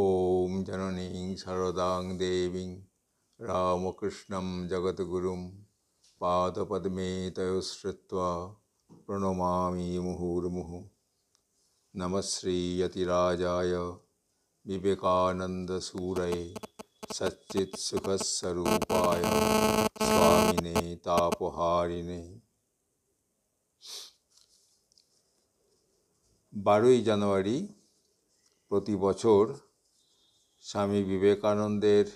ॐ जननी शरदां देवीं रामकृष्णं जगद्गु पादपद्मे प्रणमा मुहुर्मुहु नम नमः श्रीयतिराजाय विवेकानन्दसूरये सच्चित्सुखस्वरूपाय स्वामिने तापहारिणे बारोई जानुरि प्रति बचर স্বামী বিবেকানন্দের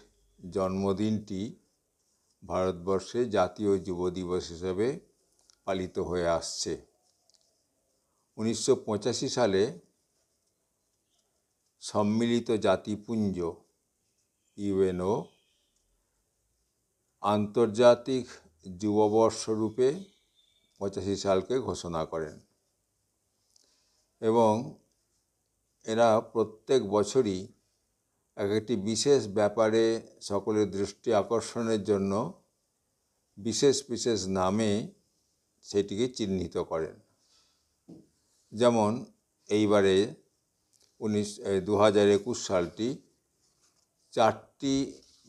জন্মদিনটি ভারতবর্ষে জাতীয় যুব দিবস হিসেবে পালিত হয়ে আসছে উনিশশো পঁচাশি সালে সম্মিলিত জাতিপুঞ্জ ইউএনও আন্তর্জাতিক যুববর্ষ রূপে পঁচাশি সালকে ঘোষণা করেন এবং এরা প্রত্যেক বছরই এক একটি বিশেষ ব্যাপারে সকলের দৃষ্টি আকর্ষণের জন্য বিশেষ বিশেষ নামে সেটিকে চিহ্নিত করেন যেমন এইবারে উনিশ দু হাজার একুশ সালটি চারটি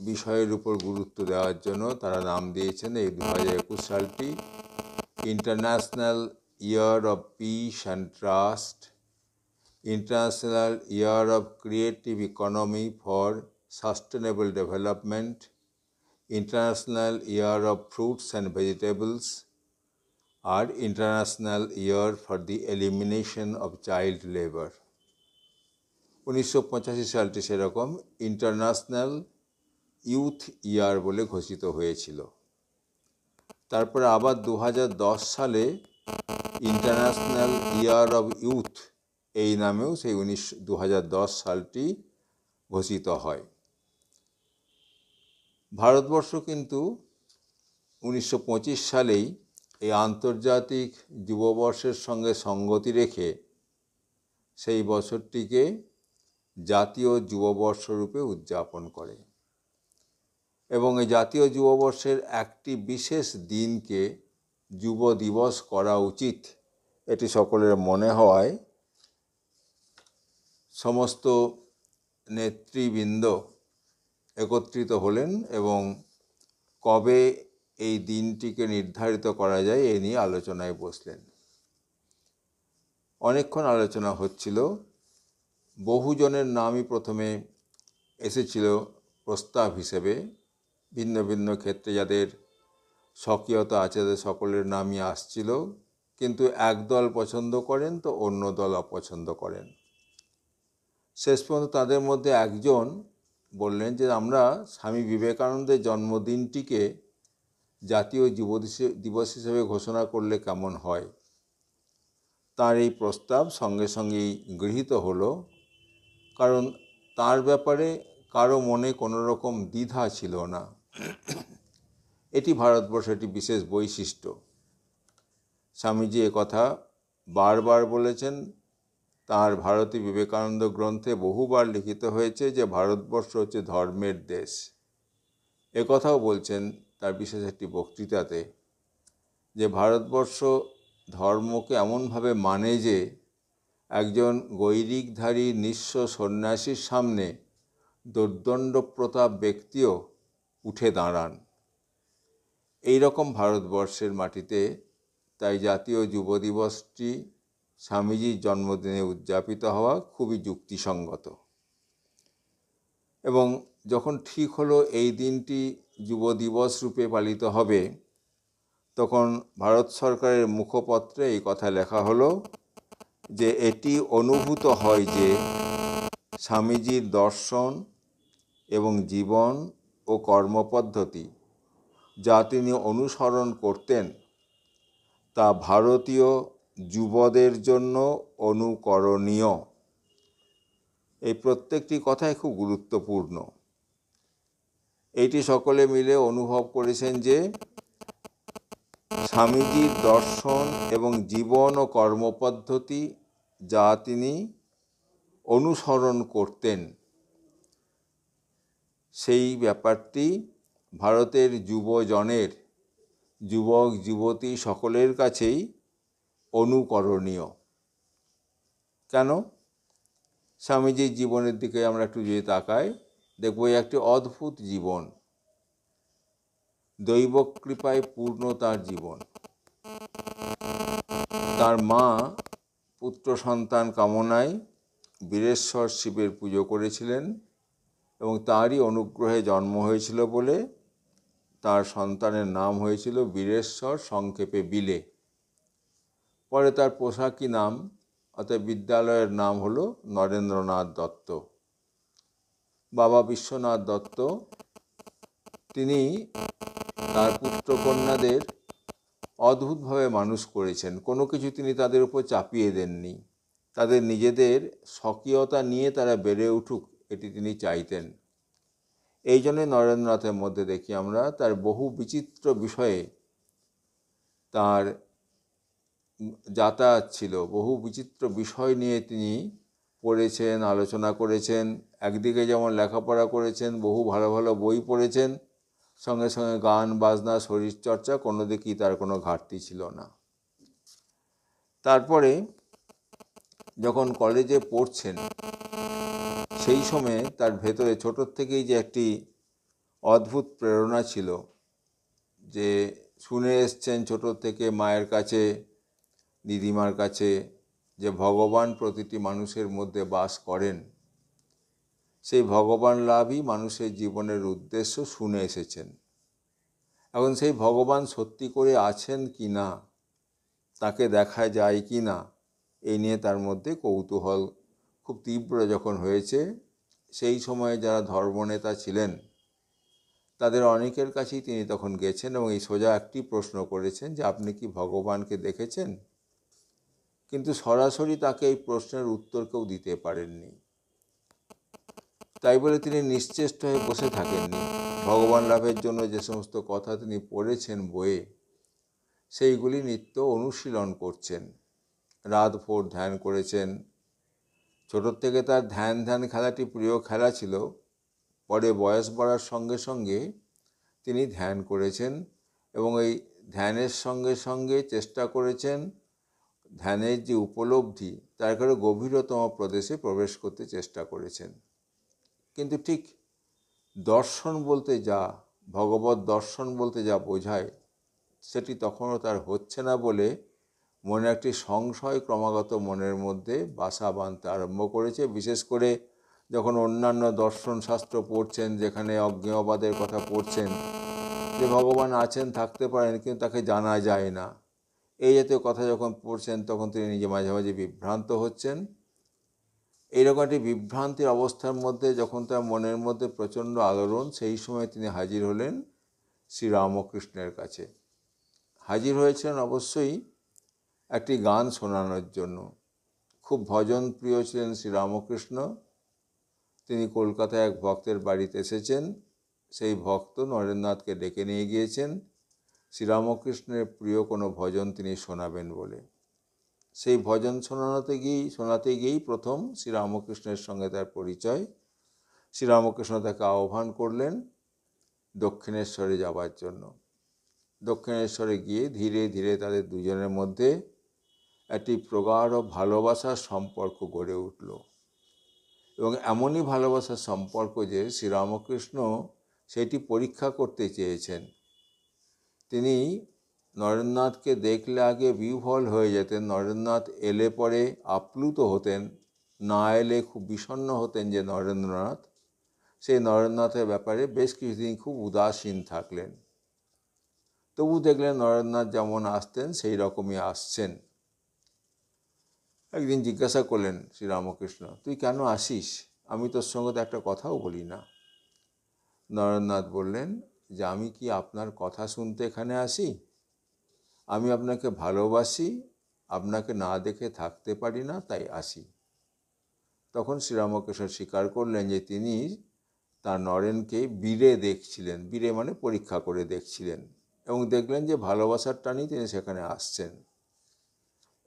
বিষয়ের উপর গুরুত্ব দেওয়ার জন্য তারা নাম দিয়েছেন এই দু হাজার একুশ সালটি international year of peace and trust international year of creative economy for sustainable development international year of fruits and vegetables আর international year for the elimination of child labour উনিশশো পঁচাশি সালটি সেরকম ইন্টারন্যাশনাল ইউথ ইয়ার বলে ঘোষিত হয়েছিল তারপরে আবার দু সালে ইন্টারন্যাশনাল ইয়ার অব ইউথ এই নামেও সেই উনিশ দু সালটি ঘোষিত হয় ভারতবর্ষ কিন্তু উনিশশো সালেই এই আন্তর্জাতিক যুববর্ষের সঙ্গে সঙ্গতি রেখে সেই বছরটিকে জাতীয় যুববর্ষ রূপে উদযাপন করে এবং এই জাতীয় যুববর্ষের একটি বিশেষ দিনকে যুব দিবস করা উচিত এটি সকলের মনে হওয়ায় সমস্ত নেতৃবৃন্দ একত্রিত হলেন এবং কবে এই দিনটিকে নির্ধারিত করা যায় এ নিয়ে আলোচনায় বসলেন অনেকক্ষণ আলোচনা হচ্ছিল বহুজনের নামই প্রথমে এসেছিল প্রস্তাব হিসেবে ভিন্ন ভিন্ন ক্ষেত্রে যাদের স্বকীয়তা আছে তাদের সকলের নামই আসছিল কিন্তু একদল পছন্দ করেন তো অন্য দল অপছন্দ করেন শেষ পর্যন্ত তাদের মধ্যে একজন বললেন যে আমরা স্বামী বিবেকানন্দের জন্মদিনটিকে জাতীয় যুব দিবস হিসেবে ঘোষণা করলে কেমন হয় তার এই প্রস্তাব সঙ্গে সঙ্গেই গৃহীত হলো কারণ তার ব্যাপারে কারো মনে কোনো রকম দ্বিধা ছিল না এটি ভারতবর্ষের একটি বিশেষ বৈশিষ্ট্য স্বামীজি কথা বারবার বলেছেন তার ভারতী বিবেকানন্দ গ্রন্থে বহুবার লিখিত হয়েছে যে ভারতবর্ষ হচ্ছে ধর্মের দেশ কথাও বলছেন তার বিশেষ একটি বক্তৃতাতে যে ভারতবর্ষ ধর্মকে এমনভাবে মানে যে একজন গৈরিকধারী নিঃস্ব সন্ন্যাসীর সামনে দুর্দণ্ড প্রতাপ ব্যক্তিও উঠে দাঁড়ান এই রকম ভারতবর্ষের মাটিতে তাই জাতীয় যুব দিবসটি স্বামীজির জন্মদিনে উদযাপিত হওয়া খুবই যুক্তিসঙ্গত এবং যখন ঠিক হলো এই দিনটি যুব দিবস রূপে পালিত হবে তখন ভারত সরকারের মুখপত্রে এই কথা লেখা হলো যে এটি অনুভূত হয় যে স্বামীজির দর্শন এবং জীবন ও কর্মপদ্ধতি যা তিনি অনুসরণ করতেন তা ভারতীয় যুবদের জন্য অনুকরণীয় এই প্রত্যেকটি কথাই খুব গুরুত্বপূর্ণ এটি সকলে মিলে অনুভব করেছেন যে স্বামীজির দর্শন এবং জীবন ও কর্মপদ্ধতি যা তিনি অনুসরণ করতেন সেই ব্যাপারটি ভারতের যুবজনের যুবক যুবতী সকলের কাছেই অনুকরণীয় কেন স্বামীজির জীবনের দিকে আমরা একটু যদি তাকাই দেখব একটি অদ্ভুত জীবন দৈব কৃপায় পূর্ণ তার জীবন তার মা পুত্র সন্তান কামনায় বীরেশ্বর শিবের পুজো করেছিলেন এবং তারই অনুগ্রহে জন্ম হয়েছিল বলে তার সন্তানের নাম হয়েছিল বীরেশ্বর সংক্ষেপে বিলে পরে তার পোশাকি নাম অর্থাৎ বিদ্যালয়ের নাম হলো নরেন্দ্রনাথ দত্ত বাবা বিশ্বনাথ দত্ত তিনি তার পুত্রকন্যাদের অদ্ভুতভাবে মানুষ করেছেন কোনো কিছু তিনি তাদের উপর চাপিয়ে দেননি তাদের নিজেদের স্বকীয়তা নিয়ে তারা বেড়ে উঠুক এটি তিনি চাইতেন এই জন্যে নরেন্দ্রনাথের মধ্যে দেখি আমরা তার বহু বিচিত্র বিষয়ে তার যাতায়াত ছিল বহু বিচিত্র বিষয় নিয়ে তিনি পড়েছেন আলোচনা করেছেন একদিকে যেমন লেখাপড়া করেছেন বহু ভালো ভালো বই পড়েছেন সঙ্গে সঙ্গে গান বাজনা শরীরচর্চা কোনো দিকেই তার কোনো ঘাটতি ছিল না তারপরে যখন কলেজে পড়ছেন সেই সময়ে তার ভেতরে ছোটোর থেকেই যে একটি অদ্ভুত প্রেরণা ছিল যে শুনে এসছেন ছোটোর থেকে মায়ের কাছে দিদিমার কাছে যে ভগবান প্রতিটি মানুষের মধ্যে বাস করেন সেই ভগবান লাভই মানুষের জীবনের উদ্দেশ্য শুনে এসেছেন এখন সেই ভগবান সত্যি করে আছেন কি না তাকে দেখা যায় কি না এই নিয়ে তার মধ্যে কৌতূহল খুব তীব্র যখন হয়েছে সেই সময়ে যারা ধর্মনেতা ছিলেন তাদের অনেকের কাছেই তিনি তখন গেছেন এবং এই সোজা একটি প্রশ্ন করেছেন যে আপনি কি ভগবানকে দেখেছেন কিন্তু সরাসরি তাকে এই প্রশ্নের উত্তর কেউ দিতে পারেননি তাই বলে তিনি নিশ্চেষ্ট হয়ে বসে থাকেননি ভগবান লাভের জন্য যে সমস্ত কথা তিনি পড়েছেন বইয়ে সেইগুলি নিত্য অনুশীলন করছেন রাত ভোর ধ্যান করেছেন ছোটোর থেকে তার ধ্যান ধ্যান খেলাটি প্রিয় খেলা ছিল পরে বয়স বাড়ার সঙ্গে সঙ্গে তিনি ধ্যান করেছেন এবং এই ধ্যানের সঙ্গে সঙ্গে চেষ্টা করেছেন ধ্যানের যে উপলব্ধি তার কারণে গভীরতম প্রদেশে প্রবেশ করতে চেষ্টা করেছেন কিন্তু ঠিক দর্শন বলতে যা ভগবত দর্শন বলতে যা বোঝায় সেটি তখনও তার হচ্ছে না বলে মনে একটি সংশয় ক্রমাগত মনের মধ্যে বাসা বাঁধতে আরম্ভ করেছে বিশেষ করে যখন অন্যান্য দর্শন শাস্ত্র পড়ছেন যেখানে অজ্ঞেয়বাদের কথা পড়ছেন যে ভগবান আছেন থাকতে পারেন কিন্তু তাকে জানা যায় না এই জাতীয় কথা যখন পড়ছেন তখন তিনি নিজে মাঝে মাঝে বিভ্রান্ত হচ্ছেন এইরকম একটি বিভ্রান্তির অবস্থার মধ্যে যখন তার মনের মধ্যে প্রচণ্ড আলোড়ন সেই সময় তিনি হাজির হলেন শ্রীরামকৃষ্ণের কাছে হাজির হয়েছিলেন অবশ্যই একটি গান শোনানোর জন্য খুব ভজন প্রিয় ছিলেন শ্রীরামকৃষ্ণ তিনি কলকাতায় এক ভক্তের বাড়িতে এসেছেন সেই ভক্ত নরেন্দ্রনাথকে ডেকে নিয়ে গিয়েছেন শ্রীরামকৃষ্ণের প্রিয় কোনো ভজন তিনি শোনাবেন বলে সেই ভজন শোনানোতে গিয়েই শোনাতে গিয়েই প্রথম শ্রীরামকৃষ্ণের সঙ্গে তার পরিচয় শ্রীরামকৃষ্ণ তাকে আহ্বান করলেন দক্ষিণেশ্বরে যাবার জন্য দক্ষিণেশ্বরে গিয়ে ধীরে ধীরে তাদের দুজনের মধ্যে একটি প্রগাঢ় ভালোবাসার সম্পর্ক গড়ে উঠল এবং এমনই ভালোবাসার সম্পর্ক যে শ্রীরামকৃষ্ণ সেটি পরীক্ষা করতে চেয়েছেন তিনি নরেন্দ্রনাথকে দেখলে আগে বিহ্বল হয়ে যেতেন নরেন্দ্রনাথ এলে পরে আপ্লুত হতেন না এলে খুব বিষণ্ন হতেন যে নরেন্দ্রনাথ সেই নরেন্দ্রনাথের ব্যাপারে বেশ কিছুদিন খুব উদাসীন থাকলেন তবু দেখলেন নরেন্দ্রনাথ যেমন আসতেন সেই রকমই আসছেন একদিন জিজ্ঞাসা করলেন শ্রীরামকৃষ্ণ তুই কেন আসিস আমি তোর সঙ্গে তো একটা কথাও বলি না নরেন্দ্রনাথ বললেন যে আমি কি আপনার কথা শুনতে এখানে আসি আমি আপনাকে ভালোবাসি আপনাকে না দেখে থাকতে পারি না তাই আসি তখন শ্রীরামকৃষ্ণ স্বীকার করলেন যে তিনি তার নরেনকে বীরে দেখছিলেন বীরে মানে পরীক্ষা করে দেখছিলেন এবং দেখলেন যে ভালোবাসার টানি তিনি সেখানে আসছেন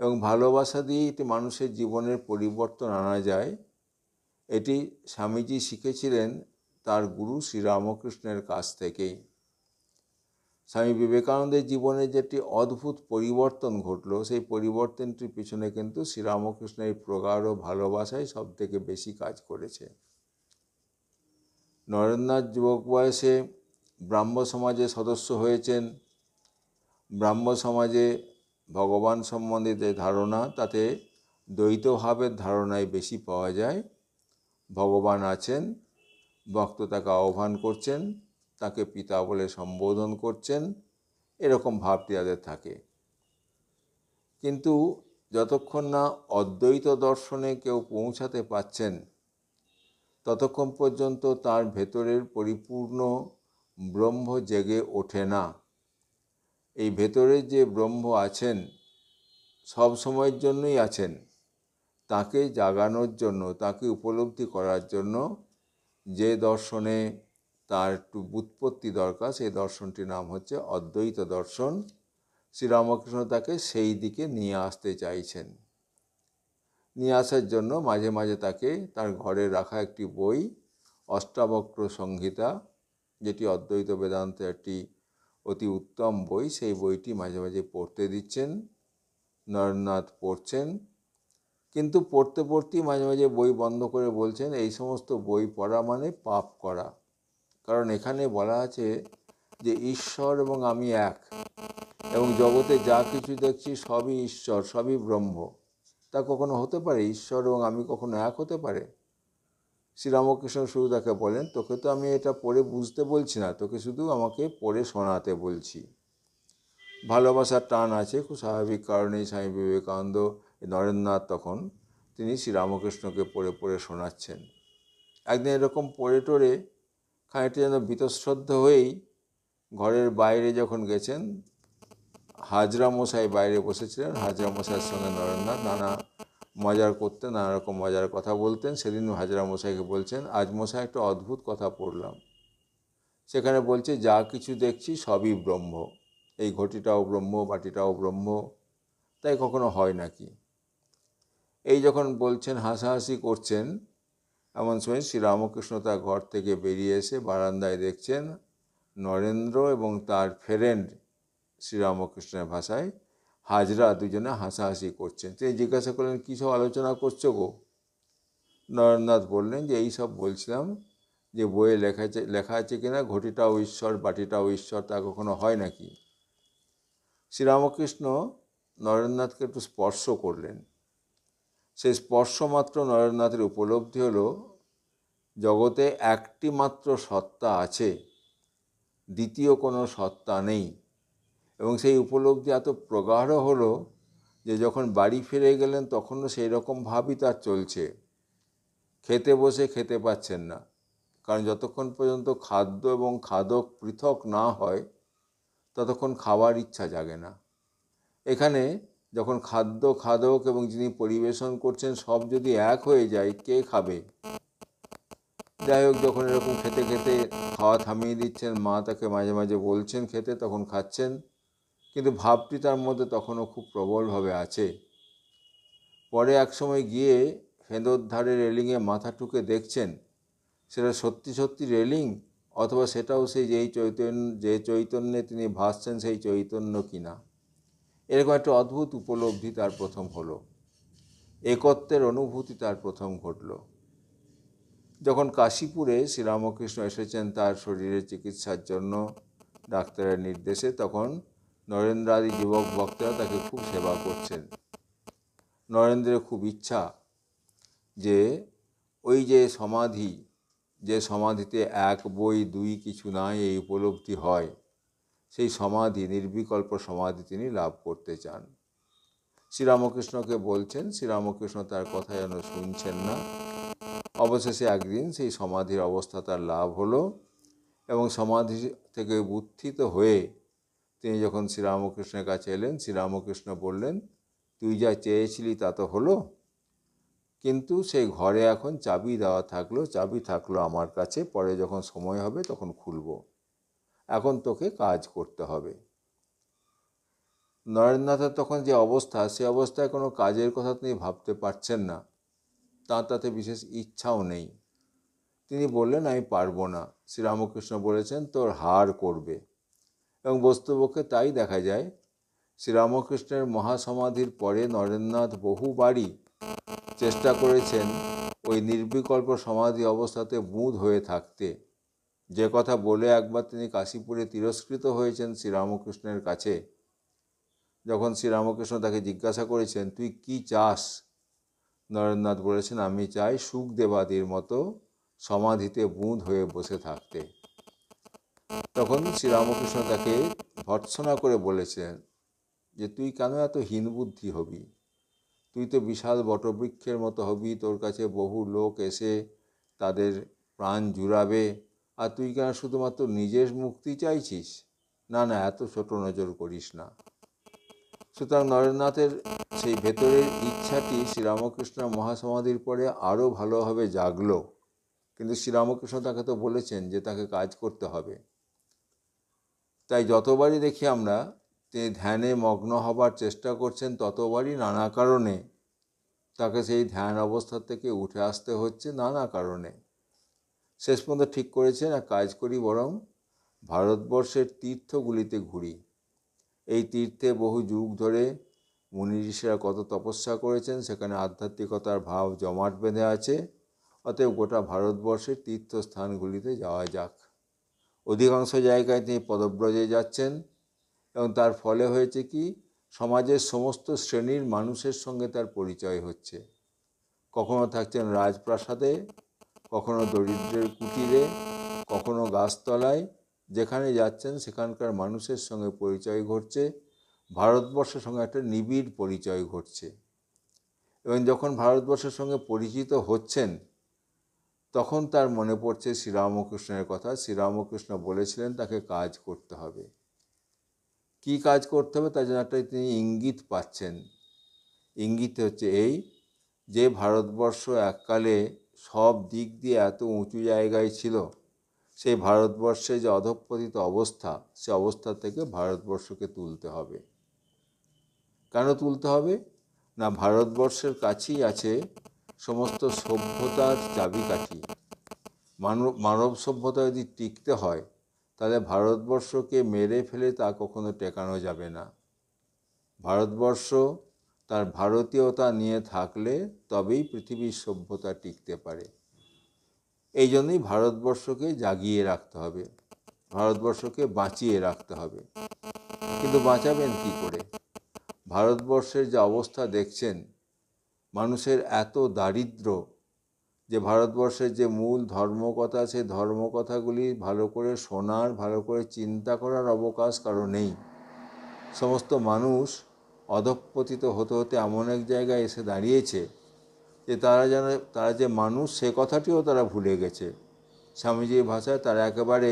এবং ভালোবাসা দিয়ে এটি মানুষের জীবনের পরিবর্তন আনা যায় এটি স্বামীজি শিখেছিলেন তার গুরু শ্রীরামকৃষ্ণের কাছ থেকেই স্বামী বিবেকানন্দের জীবনে যেটি অদ্ভুত পরিবর্তন ঘটল সেই পরিবর্তনটির পিছনে কিন্তু শ্রীরামকৃষ্ণের প্রগাঢ় ভালোবাসাই সব থেকে বেশি কাজ করেছে নরেন্দ্রনাথ যুবক বয়সে ব্রাহ্ম সমাজে সদস্য হয়েছেন ব্রাহ্ম সমাজে ভগবান সম্বন্ধে যে ধারণা তাতে দ্বৈতভাবের ধারণায় বেশি পাওয়া যায় ভগবান আছেন ভক্ত তাকে আহ্বান করছেন তাকে পিতা বলে সম্বোধন করছেন এরকম ভাবটি তাদের থাকে কিন্তু যতক্ষণ না অদ্বৈত দর্শনে কেউ পৌঁছাতে পাচ্ছেন ততক্ষণ পর্যন্ত তার ভেতরের পরিপূর্ণ ব্রহ্ম জেগে ওঠে না এই ভেতরে যে ব্রহ্ম আছেন সব সময়ের জন্যই আছেন তাকে জাগানোর জন্য তাকে উপলব্ধি করার জন্য যে দর্শনে তার একটু উৎপত্তি দরকার সেই দর্শনটির নাম হচ্ছে অদ্বৈত দর্শন শ্রীরামকৃষ্ণ তাকে সেই দিকে নিয়ে আসতে চাইছেন নিয়ে আসার জন্য মাঝে মাঝে তাকে তার ঘরে রাখা একটি বই অষ্টাবক্র সংহিতা যেটি অদ্বৈত বেদান্তের একটি অতি উত্তম বই সেই বইটি মাঝে মাঝে পড়তে দিচ্ছেন নরেন্দ্রনাথ পড়ছেন কিন্তু পড়তে পড়তেই মাঝে মাঝে বই বন্ধ করে বলছেন এই সমস্ত বই পড়া মানে পাপ করা কারণ এখানে বলা আছে যে ঈশ্বর এবং আমি এক এবং জগতে যা কিছু দেখছি সবই ঈশ্বর সবই ব্রহ্ম তা কখনো হতে পারে ঈশ্বর এবং আমি কখনো এক হতে পারে শ্রীরামকৃষ্ণ শুরু তাকে বলেন তোকে তো আমি এটা পড়ে বুঝতে বলছি না তোকে শুধু আমাকে পড়ে শোনাতে বলছি ভালোবাসার টান আছে খুব স্বাভাবিক কারণেই স্বামী বিবেকানন্দ নরেন্দ্রনাথ তখন তিনি শ্রীরামকৃষ্ণকে পড়ে পড়ে শোনাচ্ছেন একদিন এরকম পড়ে টড়ে খানিকটা যেন বীতশ্রদ্ধ হয়েই ঘরের বাইরে যখন গেছেন হাজরা মশাই বাইরে বসেছিলেন হাজরা মশাইয়ের সঙ্গে নরেন্দ্রনাথ নানা মজার করতেন নানা রকম মজার কথা বলতেন সেদিন হাজরা মশাইকে বলছেন আজ মশাই একটা অদ্ভুত কথা পড়লাম সেখানে বলছে যা কিছু দেখছি সবই ব্রহ্ম এই ঘটিটাও ব্রহ্ম বাটিটাও ব্রহ্ম তাই কখনো হয় নাকি এই যখন বলছেন হাসাহাসি করছেন এমন সময় শ্রীরামকৃষ্ণ তার ঘর থেকে বেরিয়ে এসে বারান্দায় দেখছেন নরেন্দ্র এবং তার ফ্রেন্ড শ্রীরামকৃষ্ণের ভাষায় হাজরা দুজনে হাসাহাসি করছেন তিনি জিজ্ঞাসা করলেন কী সব আলোচনা করছো গো নরেন্দ্রনাথ বললেন যে এই সব বলছিলাম যে বইয়ে লেখা আছে লেখা আছে কি না ঘটিটাও ঈশ্বর বাটিটাও ঈশ্বর তা কখনো হয় নাকি শ্রীরামকৃষ্ণ নরেন্দ্রনাথকে একটু স্পর্শ করলেন সেই স্পর্শমাত্র নরেন্দ্রনাথের উপলব্ধি হল জগতে একটি মাত্র সত্তা আছে দ্বিতীয় কোনো সত্তা নেই এবং সেই উপলব্ধি এত প্রগাঢ় হলো যে যখন বাড়ি ফিরে গেলেন তখনও সেই রকম ভাবই তার চলছে খেতে বসে খেতে পাচ্ছেন না কারণ যতক্ষণ পর্যন্ত খাদ্য এবং খাদক পৃথক না হয় ততক্ষণ খাওয়ার ইচ্ছা জাগে না এখানে যখন খাদ্য খাদক এবং যিনি পরিবেশন করছেন সব যদি এক হয়ে যায় কে খাবে যাই হোক যখন এরকম খেতে খেতে খাওয়া থামিয়ে দিচ্ছেন মা তাকে মাঝে মাঝে বলছেন খেতে তখন খাচ্ছেন কিন্তু ভাবটি তার মধ্যে তখনও খুব প্রবলভাবে আছে পরে এক সময় গিয়ে ফেঁদোর ধারে রেলিংয়ে মাথা ঠুকে দেখছেন সেটা সত্যি সত্যি রেলিং অথবা সেটাও সেই যেই চৈতন্য যে চৈতন্যে তিনি ভাসছেন সেই চৈতন্য কিনা এরকম একটা অদ্ভুত উপলব্ধি তার প্রথম হলো একত্বের অনুভূতি তার প্রথম ঘটল যখন কাশীপুরে শ্রীরামকৃষ্ণ এসেছেন তার শরীরের চিকিৎসার জন্য ডাক্তারের নির্দেশে তখন নরেন্দ্র আদি যুবক বক্তা তাকে খুব সেবা করছেন নরেন্দ্রের খুব ইচ্ছা যে ওই যে সমাধি যে সমাধিতে এক বই দুই কিছু নাই এই উপলব্ধি হয় সেই সমাধি নির্বিকল্প সমাধি তিনি লাভ করতে চান শ্রীরামকৃষ্ণকে বলছেন শ্রীরামকৃষ্ণ তার কথা যেন শুনছেন না অবশেষে একদিন সেই সমাধির অবস্থা তার লাভ হলো এবং সমাধি থেকে উত্থিত হয়ে তিনি যখন শ্রীরামকৃষ্ণের কাছে এলেন শ্রীরামকৃষ্ণ বললেন তুই যা চেয়েছিলি তা তো হলো কিন্তু সেই ঘরে এখন চাবি দেওয়া থাকলো চাবি থাকলো আমার কাছে পরে যখন সময় হবে তখন খুলবো এখন তোকে কাজ করতে হবে নরেন্দ্রনাথের তখন যে অবস্থা সে অবস্থায় কোনো কাজের কথা তিনি ভাবতে পারছেন না তাঁর তাতে বিশেষ ইচ্ছাও নেই তিনি বললেন আমি পারবো না শ্রীরামকৃষ্ণ বলেছেন তোর হার করবে এবং বস্তুপক্ষে তাই দেখা যায় শ্রীরামকৃষ্ণের মহাসমাধির পরে নরেন্দ্রনাথ বহুবারই চেষ্টা করেছেন ওই নির্বিকল্প সমাধি অবস্থাতে বুঁদ হয়ে থাকতে যে কথা বলে একবার তিনি কাশীপুরে তিরস্কৃত হয়েছেন শ্রীরামকৃষ্ণের কাছে যখন শ্রীরামকৃষ্ণ তাকে জিজ্ঞাসা করেছেন তুই কি চাস নরেন্দ্রনাথ বলেছেন আমি চাই সুখদেবাদির মতো সমাধিতে বুঁদ হয়ে বসে থাকতে তখন শ্রীরামকৃষ্ণ তাকে ভর্ৎসনা করে বলেছেন যে তুই কেন এত হীনবুদ্ধি হবি তুই তো বিশাল বটবৃক্ষের মতো হবি তোর কাছে বহু লোক এসে তাদের প্রাণ জুড়াবে আর তুই কেন শুধুমাত্র নিজের মুক্তি চাইছিস না না এত ছোট নজর করিস না সুতরাং নরেন্দ্রনাথের সেই ভেতরের ইচ্ছাটি শ্রীরামকৃষ্ণ মহাসমাধির পরে আরও ভালোভাবে জাগলো কিন্তু শ্রীরামকৃষ্ণ তাকে তো বলেছেন যে তাকে কাজ করতে হবে তাই যতবারই দেখি আমরা তিনি ধ্যানে মগ্ন হবার চেষ্টা করছেন ততবারই নানা কারণে তাকে সেই ধ্যান অবস্থা থেকে উঠে আসতে হচ্ছে নানা কারণে শেষ পর্যন্ত ঠিক করেছে না কাজ করি বরং ভারতবর্ষের তীর্থগুলিতে ঘুরি এই তীর্থে বহু যুগ ধরে মুনি ঋষিরা কত তপস্যা করেছেন সেখানে আধ্যাত্মিকতার ভাব জমাট বেঁধে আছে অতএব গোটা ভারতবর্ষের তীর্থস্থানগুলিতে যাওয়া যাক অধিকাংশ জায়গায় তিনি পদব্রজে যাচ্ছেন এবং তার ফলে হয়েছে কি সমাজের সমস্ত শ্রেণীর মানুষের সঙ্গে তার পরিচয় হচ্ছে কখনো থাকছেন রাজপ্রাসাদে কখনো দরিদ্রের কুটিরে কখনো গাছতলায় যেখানে যাচ্ছেন সেখানকার মানুষের সঙ্গে পরিচয় ঘটছে ভারতবর্ষের সঙ্গে একটা নিবিড় পরিচয় ঘটছে এবং যখন ভারতবর্ষের সঙ্গে পরিচিত হচ্ছেন তখন তার মনে পড়ছে শ্রীরামকৃষ্ণের কথা শ্রীরামকৃষ্ণ বলেছিলেন তাকে কাজ করতে হবে কি কাজ করতে হবে তার জন্য একটা তিনি ইঙ্গিত পাচ্ছেন ইঙ্গিত হচ্ছে এই যে ভারতবর্ষ এককালে সব দিক দিয়ে এত উঁচু জায়গায় ছিল সেই ভারতবর্ষে যে অধঃপতিত অবস্থা সে অবস্থা থেকে ভারতবর্ষকে তুলতে হবে কেন তুলতে হবে না ভারতবর্ষের কাছেই আছে সমস্ত সভ্যতার চাবিকাঠি মানব মানব সভ্যতা যদি টিকতে হয় তাহলে ভারতবর্ষকে মেরে ফেলে তা কখনো টেকানো যাবে না ভারতবর্ষ তার ভারতীয়তা নিয়ে থাকলে তবেই পৃথিবীর সভ্যতা টিকতে পারে এই জন্যই ভারতবর্ষকে জাগিয়ে রাখতে হবে ভারতবর্ষকে বাঁচিয়ে রাখতে হবে কিন্তু বাঁচাবেন কি করে ভারতবর্ষের যে অবস্থা দেখছেন মানুষের এত দারিদ্র যে ভারতবর্ষের যে মূল ধর্মকথা সেই ধর্মকথাগুলি ভালো করে শোনার ভালো করে চিন্তা করার অবকাশ কারো নেই সমস্ত মানুষ অধঃপতিত হতে হতে এমন এক জায়গায় এসে দাঁড়িয়েছে যে তারা যেন তারা যে মানুষ সে কথাটিও তারা ভুলে গেছে স্বামীজির ভাষায় তারা একেবারে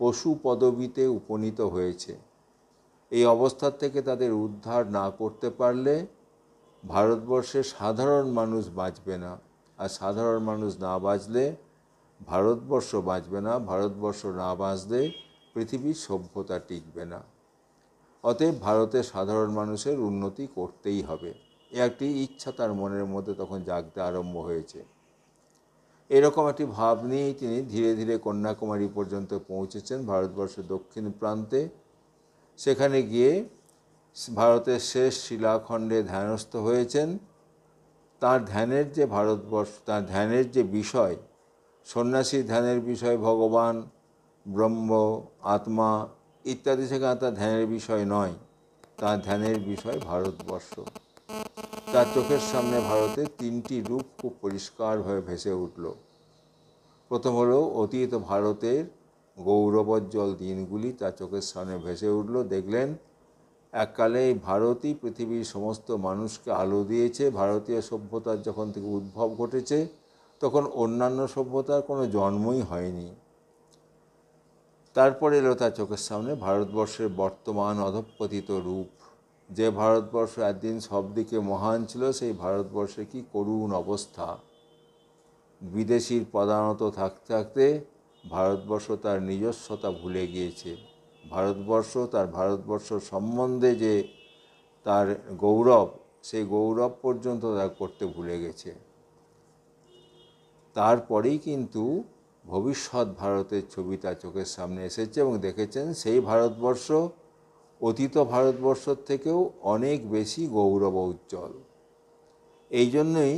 পশু পদবিতে উপনীত হয়েছে এই অবস্থার থেকে তাদের উদ্ধার না করতে পারলে ভারতবর্ষে সাধারণ মানুষ বাঁচবে না আর সাধারণ মানুষ না বাঁচলে ভারতবর্ষ বাঁচবে না ভারতবর্ষ না বাঁচলে পৃথিবীর সভ্যতা টিকবে না অতএব ভারতের সাধারণ মানুষের উন্নতি করতেই হবে এ একটি ইচ্ছা তার মনের মধ্যে তখন জাগতে আরম্ভ হয়েছে এরকম একটি ভাব নিয়েই তিনি ধীরে ধীরে কন্যাকুমারী পর্যন্ত পৌঁছেছেন ভারতবর্ষের দক্ষিণ প্রান্তে সেখানে গিয়ে ভারতের শেষ শিলাখণ্ডে ধ্যানস্থ হয়েছেন তার ধ্যানের যে ভারতবর্ষ তার ধ্যানের যে বিষয় সন্ন্যাসী ধ্যানের বিষয় ভগবান ব্রহ্ম আত্মা ইত্যাদি সেখানে তার ধ্যানের বিষয় নয় তার ধ্যানের বিষয় ভারতবর্ষ তার চোখের সামনে ভারতের তিনটি রূপ খুব পরিষ্কারভাবে ভেসে উঠল প্রথম হলো অতীত ভারতের গৌরবজ্জ্বল দিনগুলি তার চোখের সামনে ভেসে উঠল দেখলেন এককালে ভারতই পৃথিবীর সমস্ত মানুষকে আলো দিয়েছে ভারতীয় সভ্যতার যখন থেকে উদ্ভব ঘটেছে তখন অন্যান্য সভ্যতার কোনো জন্মই হয়নি তারপরে এলো তার চোখের সামনে ভারতবর্ষের বর্তমান অধপতিত রূপ যে ভারতবর্ষ একদিন সব দিকে মহান ছিল সেই ভারতবর্ষে কি করুণ অবস্থা বিদেশির প্রধানত থাকতে থাকতে ভারতবর্ষ তার নিজস্বতা ভুলে গিয়েছে ভারতবর্ষ তার ভারতবর্ষ সম্বন্ধে যে তার গৌরব সেই গৌরব পর্যন্ত তার করতে ভুলে গেছে তারপরেই কিন্তু ভবিষ্যৎ ভারতের ছবি তার চোখের সামনে এসেছে এবং দেখেছেন সেই ভারতবর্ষ অতীত ভারতবর্ষর থেকেও অনেক বেশি গৌরব উজ্জ্বল এই জন্যই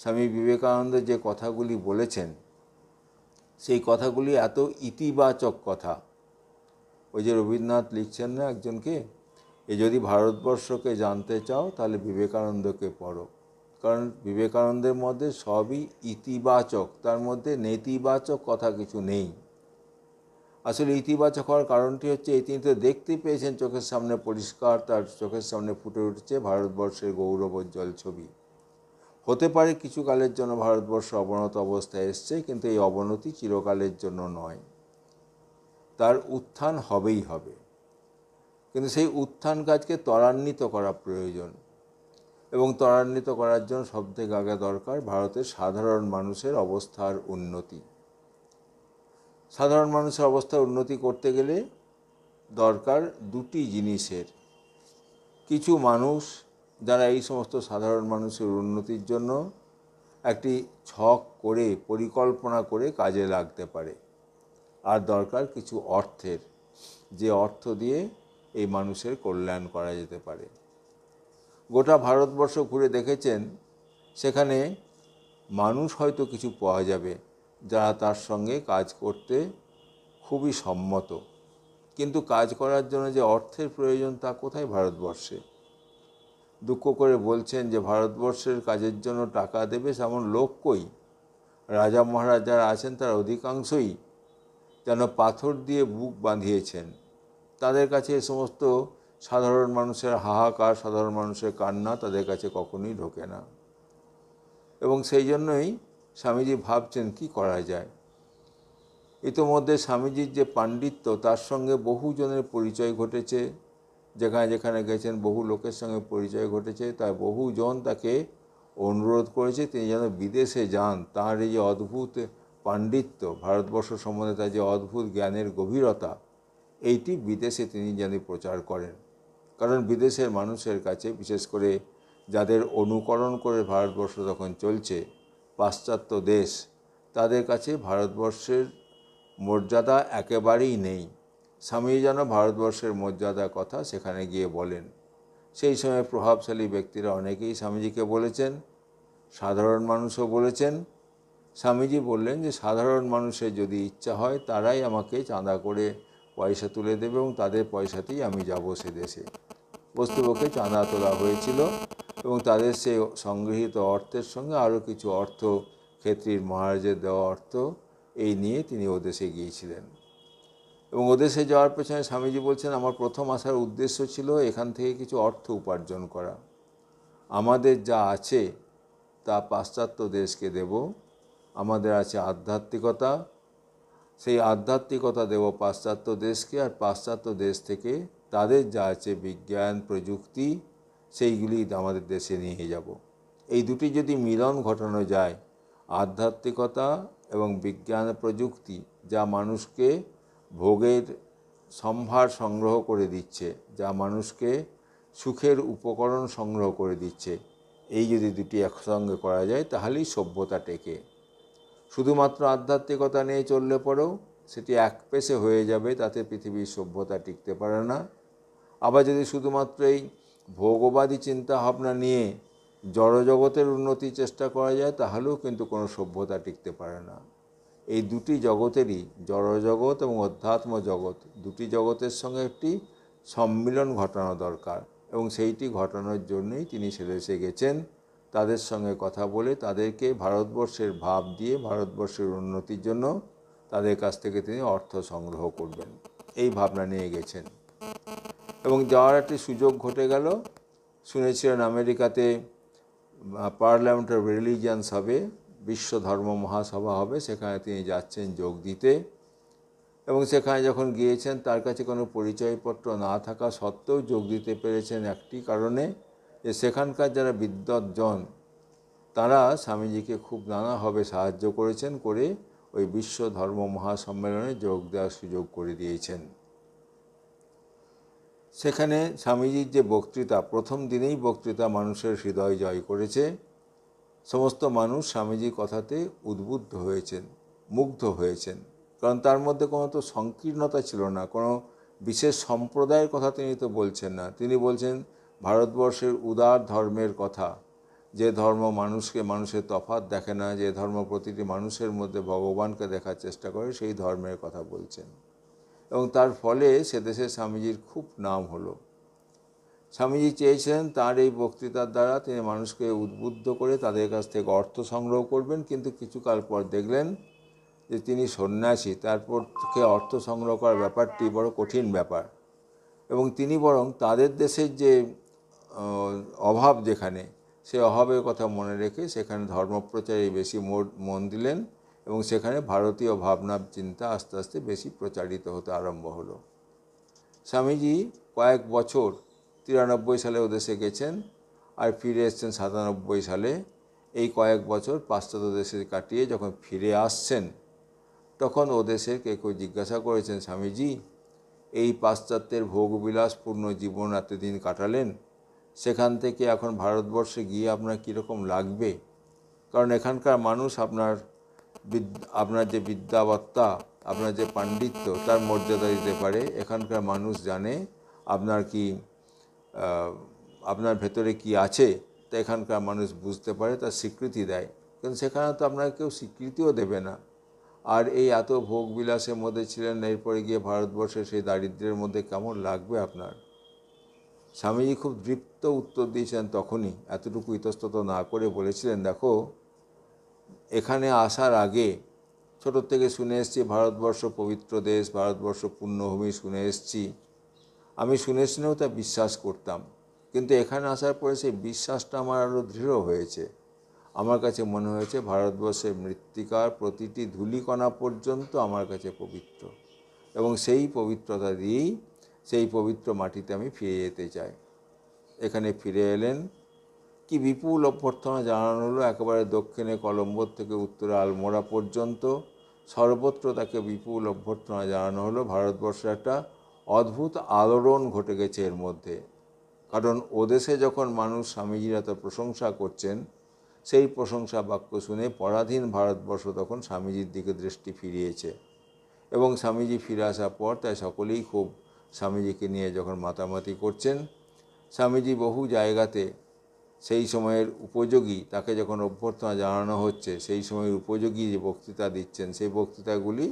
স্বামী বিবেকানন্দ যে কথাগুলি বলেছেন সেই কথাগুলি এত ইতিবাচক কথা ওই যে রবীন্দ্রনাথ লিখছেন না একজনকে এ যদি ভারতবর্ষকে জানতে চাও তাহলে বিবেকানন্দকে পড়ো কারণ বিবেকানন্দের মধ্যে সবই ইতিবাচক তার মধ্যে নেতিবাচক কথা কিছু নেই আসলে ইতিবাচক হওয়ার কারণটি হচ্ছে এই তিনি তো দেখতে পেয়েছেন চোখের সামনে পরিষ্কার তার চোখের সামনে ফুটে উঠছে ভারতবর্ষের গৌরবোজ্জ্বল ছবি হতে পারে কিছু কালের জন্য ভারতবর্ষ অবনত অবস্থায় এসছে কিন্তু এই অবনতি চিরকালের জন্য নয় তার উত্থান হবেই হবে কিন্তু সেই উত্থান কাজকে ত্বরান্বিত করা প্রয়োজন এবং ত্বরান্বিত করার জন্য সবথেকে আগে দরকার ভারতের সাধারণ মানুষের অবস্থার উন্নতি সাধারণ মানুষের অবস্থার উন্নতি করতে গেলে দরকার দুটি জিনিসের কিছু মানুষ যারা এই সমস্ত সাধারণ মানুষের উন্নতির জন্য একটি ছক করে পরিকল্পনা করে কাজে লাগতে পারে আর দরকার কিছু অর্থের যে অর্থ দিয়ে এই মানুষের কল্যাণ করা যেতে পারে গোটা ভারতবর্ষ ঘুরে দেখেছেন সেখানে মানুষ হয়তো কিছু পাওয়া যাবে যারা তার সঙ্গে কাজ করতে খুবই সম্মত কিন্তু কাজ করার জন্য যে অর্থের প্রয়োজন তা কোথায় ভারতবর্ষে দুঃখ করে বলছেন যে ভারতবর্ষের কাজের জন্য টাকা দেবে সেমন লোক কই রাজা মহারাজ যারা আছেন তার অধিকাংশই যেন পাথর দিয়ে বুক বাঁধিয়েছেন তাদের কাছে এ সমস্ত সাধারণ মানুষের হাহাকার সাধারণ মানুষের কান্না তাদের কাছে কখনোই ঢোকে না এবং সেই জন্যই স্বামীজি ভাবছেন কি করা যায় ইতোমধ্যে স্বামীজির যে পাণ্ডিত্য তার সঙ্গে বহু জনের পরিচয় ঘটেছে যেখানে যেখানে গেছেন বহু লোকের সঙ্গে পরিচয় ঘটেছে তাই বহুজন তাকে অনুরোধ করেছে তিনি যেন বিদেশে যান তার এই যে অদ্ভুত পাণ্ডিত্য ভারতবর্ষ সম্বন্ধে তার যে অদ্ভুত জ্ঞানের গভীরতা এইটি বিদেশে তিনি যেন প্রচার করেন কারণ বিদেশের মানুষের কাছে বিশেষ করে যাদের অনুকরণ করে ভারতবর্ষ তখন চলছে পাশ্চাত্য দেশ তাদের কাছে ভারতবর্ষের মর্যাদা একেবারেই নেই স্বামী যেন ভারতবর্ষের মর্যাদা কথা সেখানে গিয়ে বলেন সেই সময় প্রভাবশালী ব্যক্তিরা অনেকেই স্বামীজিকে বলেছেন সাধারণ মানুষও বলেছেন স্বামীজি বললেন যে সাধারণ মানুষের যদি ইচ্ছা হয় তারাই আমাকে চাঁদা করে পয়সা তুলে দেবে এবং তাদের পয়সাতেই আমি যাব সে দেশে বস্তুপক্ষে চাঁদা তোলা হয়েছিল এবং তাদের সে সংগৃহীত অর্থের সঙ্গে আরও কিছু অর্থ ক্ষেত্রীর মহারাজের দেওয়া অর্থ এই নিয়ে তিনি ওদেশে গিয়েছিলেন এবং ওদেশে যাওয়ার পেছনে স্বামীজি বলছেন আমার প্রথম আসার উদ্দেশ্য ছিল এখান থেকে কিছু অর্থ উপার্জন করা আমাদের যা আছে তা পাশ্চাত্য দেশকে দেব আমাদের আছে আধ্যাত্মিকতা সেই আধ্যাত্মিকতা দেব পাশ্চাত্য দেশকে আর পাশ্চাত্য দেশ থেকে তাদের যা আছে বিজ্ঞান প্রযুক্তি সেইগুলি আমাদের দেশে নিয়ে যাব এই দুটি যদি মিলন ঘটানো যায় আধ্যাত্মিকতা এবং বিজ্ঞান প্রযুক্তি যা মানুষকে ভোগের সম্ভার সংগ্রহ করে দিচ্ছে যা মানুষকে সুখের উপকরণ সংগ্রহ করে দিচ্ছে এই যদি দুটি একসঙ্গে করা যায় তাহলেই সভ্যতা টেকে শুধুমাত্র আধ্যাত্মিকতা নিয়ে চললে পরেও সেটি এক পেশে হয়ে যাবে তাতে পৃথিবীর সভ্যতা টিকতে পারে না আবার যদি শুধুমাত্র এই ভোগবাদী চিন্তাভাবনা নিয়ে জড়জগতের উন্নতির চেষ্টা করা যায় তাহলেও কিন্তু কোনো সভ্যতা টিকতে পারে না এই দুটি জগতেরই জড়জগৎ এবং অধ্যাত্ম জগৎ দুটি জগতের সঙ্গে একটি সম্মিলন ঘটানো দরকার এবং সেইটি ঘটানোর জন্যই তিনি সেদেশে গেছেন তাদের সঙ্গে কথা বলে তাদেরকে ভারতবর্ষের ভাব দিয়ে ভারতবর্ষের উন্নতির জন্য তাদের কাছ থেকে তিনি অর্থ সংগ্রহ করবেন এই ভাবনা নিয়ে গেছেন এবং যাওয়ার একটি সুযোগ ঘটে গেল শুনেছিলেন আমেরিকাতে পার্লামেন্ট অফ রিলিজিয়ান্স হবে বিশ্ব ধর্ম মহাসভা হবে সেখানে তিনি যাচ্ছেন যোগ দিতে এবং সেখানে যখন গিয়েছেন তার কাছে কোনো পরিচয়পত্র না থাকা সত্ত্বেও যোগ দিতে পেরেছেন একটি কারণে যে সেখানকার যারা বিদ্বৎজন তারা স্বামীজিকে খুব নানাভাবে সাহায্য করেছেন করে ওই বিশ্ব ধর্ম মহাসম্মেলনে যোগ দেওয়ার সুযোগ করে দিয়েছেন সেখানে স্বামীজির যে বক্তৃতা প্রথম দিনেই বক্তৃতা মানুষের হৃদয় জয় করেছে সমস্ত মানুষ স্বামীজির কথাতে উদ্বুদ্ধ হয়েছেন মুগ্ধ হয়েছেন কারণ তার মধ্যে কোনো তো সংকীর্ণতা ছিল না কোনো বিশেষ সম্প্রদায়ের কথা তিনি তো বলছেন না তিনি বলছেন ভারতবর্ষের উদার ধর্মের কথা যে ধর্ম মানুষকে মানুষের তফাৎ দেখে না যে ধর্ম প্রতিটি মানুষের মধ্যে ভগবানকে দেখার চেষ্টা করে সেই ধর্মের কথা বলছেন এবং তার ফলে সে দেশে স্বামীজির খুব নাম হলো স্বামীজি চেয়েছেন তার এই বক্তৃতার দ্বারা তিনি মানুষকে উদ্বুদ্ধ করে তাদের কাছ থেকে অর্থ সংগ্রহ করবেন কিন্তু কিছুকাল পর দেখলেন যে তিনি সন্ন্যাসী তারপর থেকে অর্থ সংগ্রহ করার ব্যাপারটি বড় কঠিন ব্যাপার এবং তিনি বরং তাদের দেশের যে অভাব যেখানে সে অভাবের কথা মনে রেখে সেখানে ধর্মপ্রচারে বেশি মন দিলেন এবং সেখানে ভারতীয় ভাবনা চিন্তা আস্তে আস্তে বেশি প্রচারিত হতে আরম্ভ হলো স্বামীজি কয়েক বছর তিরানব্বই সালে ওদেশে গেছেন আর ফিরে এসছেন সাতানব্বই সালে এই কয়েক বছর পাশ্চাত্য দেশে কাটিয়ে যখন ফিরে আসছেন তখন ওদেশের কে কেউ জিজ্ঞাসা করেছেন স্বামীজি এই পাশ্চাত্যের ভোগবিলাসপূর্ণ জীবন এতদিন কাটালেন সেখান থেকে এখন ভারতবর্ষে গিয়ে আপনার কীরকম লাগবে কারণ এখানকার মানুষ আপনার আপনার যে বিদ্যাবত্তা আপনার যে পাণ্ডিত্য তার মর্যাদা দিতে পারে এখানকার মানুষ জানে আপনার কি আপনার ভেতরে কি আছে তা এখানকার মানুষ বুঝতে পারে তার স্বীকৃতি দেয় কিন্তু সেখানে তো আপনাকে কেউ স্বীকৃতিও দেবে না আর এই এত ভোগ বিলাসের মধ্যে ছিলেন এরপরে গিয়ে ভারতবর্ষে সেই দারিদ্র্যের মধ্যে কেমন লাগবে আপনার স্বামীজি খুব দৃপ্ত উত্তর দিয়েছিলেন তখনই এতটুকু ইতস্তত না করে বলেছিলেন দেখো এখানে আসার আগে ছোট থেকে শুনে এসছি ভারতবর্ষ পবিত্র দেশ ভারতবর্ষ পুণ্যভূমি শুনে এসছি আমি শুনে শুনেও তা বিশ্বাস করতাম কিন্তু এখানে আসার পরে সেই বিশ্বাসটা আমার আরও দৃঢ় হয়েছে আমার কাছে মনে হয়েছে ভারতবর্ষের মৃত্তিকার প্রতিটি ধুলিকণা পর্যন্ত আমার কাছে পবিত্র এবং সেই পবিত্রতা দিয়েই সেই পবিত্র মাটিতে আমি ফিরে যেতে চাই এখানে ফিরে এলেন কি বিপুল অভ্যর্থনা জানানো হলো একেবারে দক্ষিণে কলম্বোর থেকে উত্তরে আলমোড়া পর্যন্ত সর্বত্র তাকে বিপুল অভ্যর্থনা জানানো হলো ভারতবর্ষের একটা অদ্ভুত আলোড়ন ঘটে গেছে এর মধ্যে কারণ ওদেশে যখন মানুষ স্বামীজিরা তার প্রশংসা করছেন সেই প্রশংসা বাক্য শুনে পরাধীন ভারতবর্ষ তখন স্বামীজির দিকে দৃষ্টি ফিরিয়েছে এবং স্বামীজি ফিরে আসার পর তাই সকলেই খুব স্বামীজিকে নিয়ে যখন মাতামাতি করছেন স্বামীজি বহু জায়গাতে সেই সময়ের উপযোগী তাকে যখন অভ্যর্থনা জানানো হচ্ছে সেই সময়ের উপযোগী যে বক্তৃতা দিচ্ছেন সেই বক্তৃতাগুলি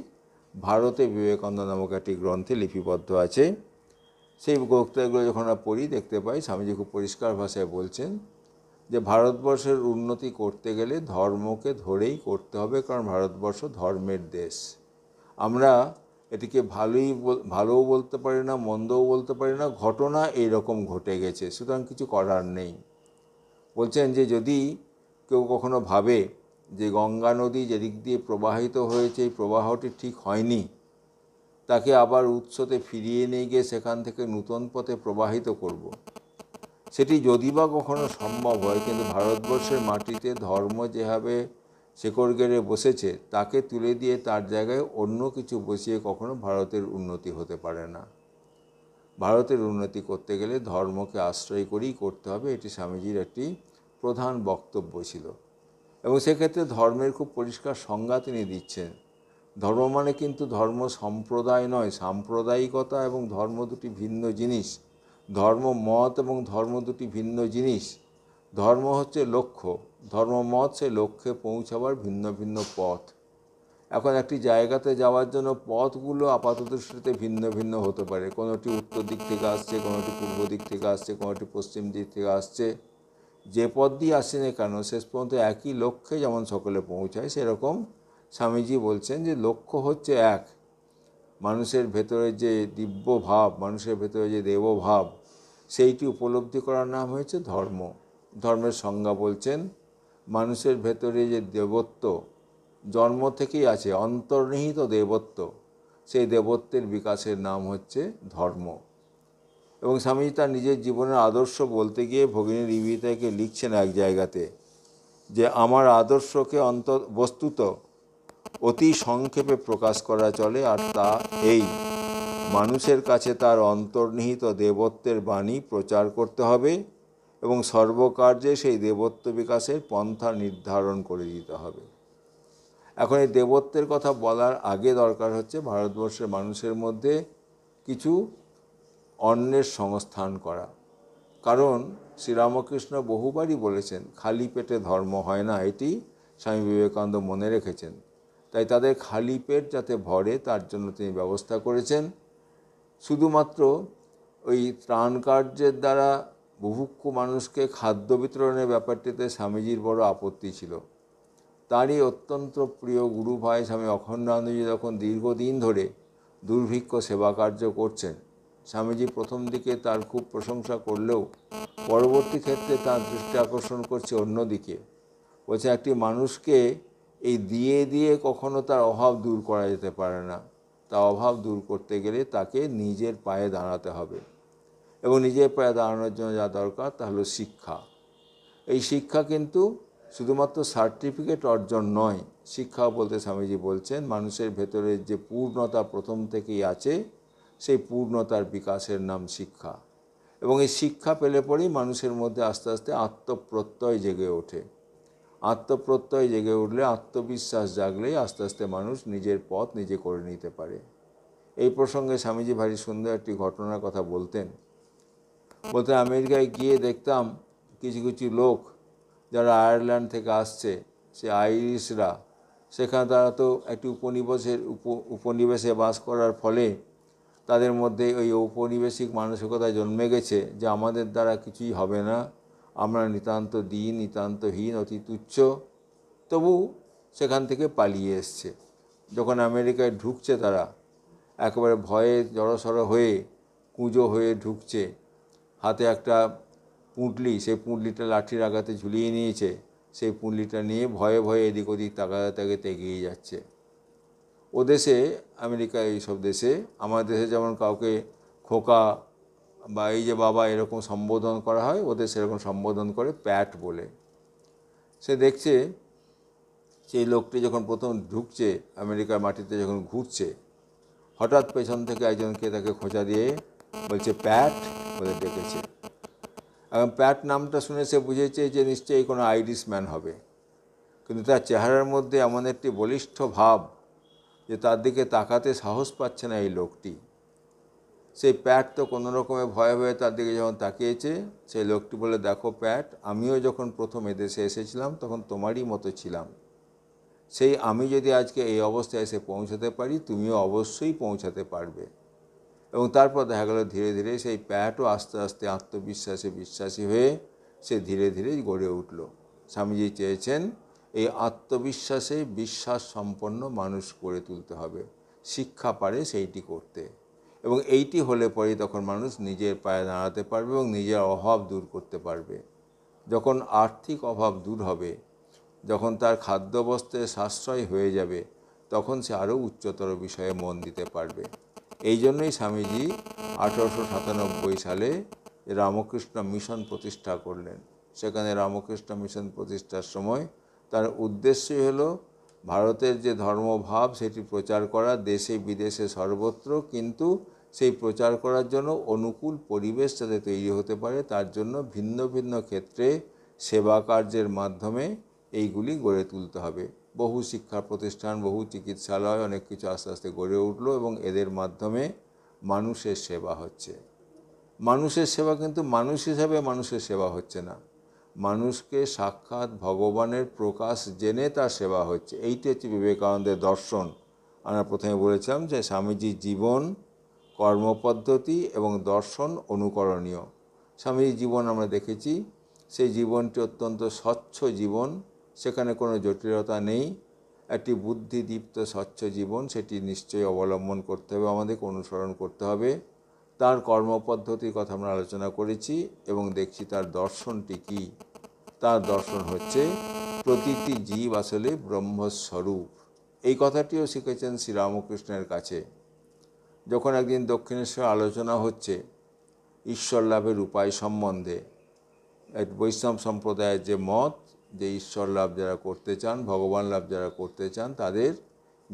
ভারতে বিবেকানন্দ নামক একটি গ্রন্থে লিপিবদ্ধ আছে সেই বক্তৃতাগুলো যখন আমরা পড়ি দেখতে পাই স্বামীজি খুব পরিষ্কার ভাষায় বলছেন যে ভারতবর্ষের উন্নতি করতে গেলে ধর্মকে ধরেই করতে হবে কারণ ভারতবর্ষ ধর্মের দেশ আমরা এটিকে ভালোই ভালোও বলতে পারি না মন্দও বলতে পারি না ঘটনা এইরকম ঘটে গেছে সুতরাং কিছু করার নেই বলছেন যে যদি কেউ কখনো ভাবে যে গঙ্গা নদী যেদিক দিয়ে প্রবাহিত হয়েছে এই প্রবাহটি ঠিক হয়নি তাকে আবার উৎসতে ফিরিয়ে নিয়ে গিয়ে সেখান থেকে নূতন পথে প্রবাহিত করব। সেটি যদি বা কখনো সম্ভব হয় কিন্তু ভারতবর্ষের মাটিতে ধর্ম যেভাবে শেকড় গেড়ে বসেছে তাকে তুলে দিয়ে তার জায়গায় অন্য কিছু বসিয়ে কখনো ভারতের উন্নতি হতে পারে না ভারতের উন্নতি করতে গেলে ধর্মকে আশ্রয় করেই করতে হবে এটি স্বামীজির একটি প্রধান বক্তব্য ছিল এবং সেক্ষেত্রে ধর্মের খুব পরিষ্কার সংজ্ঞা তিনি দিচ্ছেন ধর্ম মানে কিন্তু ধর্ম সম্প্রদায় নয় সাম্প্রদায়িকতা এবং ধর্ম দুটি ভিন্ন জিনিস ধর্ম মত এবং ধর্ম দুটি ভিন্ন জিনিস ধর্ম হচ্ছে লক্ষ্য ধর্মমত সে লক্ষ্যে পৌঁছাবার ভিন্ন ভিন্ন পথ এখন একটি জায়গাতে যাওয়ার জন্য পথগুলো আপাতদৃষ্টিতে দৃষ্টিতে ভিন্ন ভিন্ন হতে পারে কোনোটি উত্তর দিক থেকে আসছে কোনোটি পূর্ব দিক থেকে আসছে কোনোটি পশ্চিম দিক থেকে আসছে যে পথ দিয়ে আসছে না কেন শেষ পর্যন্ত একই লক্ষ্যে যেমন সকলে পৌঁছায় সেরকম স্বামীজি বলছেন যে লক্ষ্য হচ্ছে এক মানুষের ভেতরে যে দিব্য ভাব মানুষের ভেতরে যে দেবভাব সেইটি উপলব্ধি করার নাম হয়েছে ধর্ম ধর্মের সংজ্ঞা বলছেন মানুষের ভেতরে যে দেবত্ব জন্ম থেকেই আছে অন্তর্নিহিত দেবত্ব সেই দেবত্বের বিকাশের নাম হচ্ছে ধর্ম এবং স্বামীজি তার নিজের জীবনের আদর্শ বলতে গিয়ে ভগিনী রিবিতাকে লিখছেন এক জায়গাতে যে আমার আদর্শকে অন্ত বস্তুত অতি সংক্ষেপে প্রকাশ করা চলে আর তা এই মানুষের কাছে তার অন্তর্নিহিত দেবত্বের বাণী প্রচার করতে হবে এবং সর্বকার্যে সেই দেবত্ব বিকাশের পন্থা নির্ধারণ করে দিতে হবে এখন এই দেবত্বের কথা বলার আগে দরকার হচ্ছে ভারতবর্ষের মানুষের মধ্যে কিছু অন্যের সংস্থান করা কারণ শ্রীরামকৃষ্ণ বহুবারই বলেছেন খালি পেটে ধর্ম হয় না এটি স্বামী বিবেকানন্দ মনে রেখেছেন তাই তাদের খালি পেট যাতে ভরে তার জন্য তিনি ব্যবস্থা করেছেন শুধুমাত্র ওই ত্রাণ কার্যের দ্বারা বুভুক্ষ মানুষকে খাদ্য বিতরণের ব্যাপারটিতে স্বামীজির বড় আপত্তি ছিল তারই অত্যন্ত প্রিয় গুরু ভাই স্বামী অখণ্ডানন্দজি যখন দীর্ঘদিন ধরে দুর্ভিক্ষ সেবা কার্য করছেন স্বামীজি প্রথম দিকে তার খুব প্রশংসা করলেও পরবর্তী ক্ষেত্রে তার দৃষ্টি আকর্ষণ করছে অন্যদিকে বলছে একটি মানুষকে এই দিয়ে দিয়ে কখনো তার অভাব দূর করা যেতে পারে না তা অভাব দূর করতে গেলে তাকে নিজের পায়ে দাঁড়াতে হবে এবং নিজের পায়ে দাঁড়ানোর জন্য যা দরকার তা হলো শিক্ষা এই শিক্ষা কিন্তু শুধুমাত্র সার্টিফিকেট অর্জন নয় শিক্ষা বলতে স্বামীজি বলছেন মানুষের ভেতরে যে পূর্ণতা প্রথম থেকেই আছে সেই পূর্ণতার বিকাশের নাম শিক্ষা এবং এই শিক্ষা পেলে পরেই মানুষের মধ্যে আস্তে আস্তে আত্মপ্রত্যয় জেগে ওঠে আত্মপ্রত্যয় জেগে উঠলে আত্মবিশ্বাস জাগলেই আস্তে আস্তে মানুষ নিজের পথ নিজে করে নিতে পারে এই প্রসঙ্গে স্বামীজি ভারী সুন্দর একটি ঘটনার কথা বলতেন বলতে আমেরিকায় গিয়ে দেখতাম কিছু কিছু লোক যারা আয়ারল্যান্ড থেকে আসছে সে আইরিশরা সেখানে তারা তো একটি উপনিবেশের উপনিবেশে বাস করার ফলে তাদের মধ্যে ওই ঔপনিবেশিক মানসিকতা জন্মে গেছে যে আমাদের দ্বারা কিছুই হবে না আমরা নিতান্ত দিন নিতান্তহীন অতি তুচ্ছ তবু সেখান থেকে পালিয়ে এসছে যখন আমেরিকায় ঢুকছে তারা একেবারে ভয়ে জড়সড় হয়ে কুঁজো হয়ে ঢুকছে হাতে একটা পুঁটলি সেই পুঁটলিটা লাঠির আঘাতে ঝুলিয়ে নিয়েছে সেই পুঁটলিটা নিয়ে ভয়ে ভয়ে এদিক ওদিক তাকা তাকাতে এগিয়ে যাচ্ছে ও দেশে আমেরিকা এইসব দেশে আমার দেশে যেমন কাউকে খোকা বা এই যে বাবা এরকম সম্বোধন করা হয় ওদের সেরকম সম্বোধন করে প্যাট বলে সে দেখছে সেই লোকটি যখন প্রথম ঢুকছে আমেরিকার মাটিতে যখন ঘুরছে হঠাৎ পেছন থেকে একজনকে তাকে খোঁচা দিয়ে বলছে প্যাট আমাদের ডেকেছে এবং প্যাট নামটা শুনে সে বুঝেছে যে নিশ্চয়ই কোনো আইরিশ ম্যান হবে কিন্তু তার চেহারার মধ্যে এমন একটি বলিষ্ঠ ভাব যে তার দিকে তাকাতে সাহস পাচ্ছে না এই লোকটি সেই প্যাট তো কোনো রকমে ভয়ে ভয়ে তার দিকে যখন তাকিয়েছে সেই লোকটি বলে দেখো প্যাট আমিও যখন প্রথম এদেশে এসেছিলাম তখন তোমারই মতো ছিলাম সেই আমি যদি আজকে এই অবস্থায় এসে পৌঁছাতে পারি তুমিও অবশ্যই পৌঁছাতে পারবে এবং তারপর দেখা গেল ধীরে ধীরে সেই প্যাটও আস্তে আস্তে আত্মবিশ্বাসে বিশ্বাসী হয়ে সে ধীরে ধীরে গড়ে উঠল স্বামীজি চেয়েছেন এই আত্মবিশ্বাসে বিশ্বাস সম্পন্ন মানুষ করে তুলতে হবে শিক্ষা পারে সেইটি করতে এবং এইটি হলে পরে তখন মানুষ নিজের পায়ে দাঁড়াতে পারবে এবং নিজের অভাব দূর করতে পারবে যখন আর্থিক অভাব দূর হবে যখন তার খাদ্যবস্ত্রের সাশ্রয় হয়ে যাবে তখন সে আরও উচ্চতর বিষয়ে মন দিতে পারবে এই জন্যই স্বামীজি আঠারোশো সাতানব্বই সালে রামকৃষ্ণ মিশন প্রতিষ্ঠা করলেন সেখানে রামকৃষ্ণ মিশন প্রতিষ্ঠার সময় তার উদ্দেশ্যই হল ভারতের যে ধর্মভাব সেটি প্রচার করা দেশে বিদেশে সর্বত্র কিন্তু সেই প্রচার করার জন্য অনুকূল পরিবেশ যাতে তৈরি হতে পারে তার জন্য ভিন্ন ভিন্ন ক্ষেত্রে সেবা কার্যের মাধ্যমে এইগুলি গড়ে তুলতে হবে বহু শিক্ষা প্রতিষ্ঠান বহু চিকিৎসালয় অনেক কিছু আস্তে আস্তে গড়ে উঠল এবং এদের মাধ্যমে মানুষের সেবা হচ্ছে মানুষের সেবা কিন্তু মানুষ হিসাবে মানুষের সেবা হচ্ছে না মানুষকে সাক্ষাৎ ভগবানের প্রকাশ জেনে তার সেবা হচ্ছে এইটি হচ্ছে বিবেকানন্দের দর্শন আমরা প্রথমে বলেছিলাম যে স্বামীজির জীবন কর্মপদ্ধতি এবং দর্শন অনুকরণীয় স্বামীজির জীবন আমরা দেখেছি সেই জীবনটি অত্যন্ত স্বচ্ছ জীবন সেখানে কোনো জটিলতা নেই একটি বুদ্ধিদীপ্ত স্বচ্ছ জীবন সেটি নিশ্চয়ই অবলম্বন করতে হবে আমাদেরকে অনুসরণ করতে হবে তার কর্মপদ্ধতির কথা আমরা আলোচনা করেছি এবং দেখছি তার দর্শনটি কী তার দর্শন হচ্ছে প্রতিটি জীব আসলে ব্রহ্মস্বরূপ এই কথাটিও শিখেছেন শ্রীরামকৃষ্ণের কাছে যখন একদিন দক্ষিণেশ্বর আলোচনা হচ্ছে ঈশ্বর লাভের উপায় সম্বন্ধে এক বৈষ্ণব সম্প্রদায়ের যে মত যে ঈশ্বর লাভ যারা করতে চান ভগবান লাভ যারা করতে চান তাদের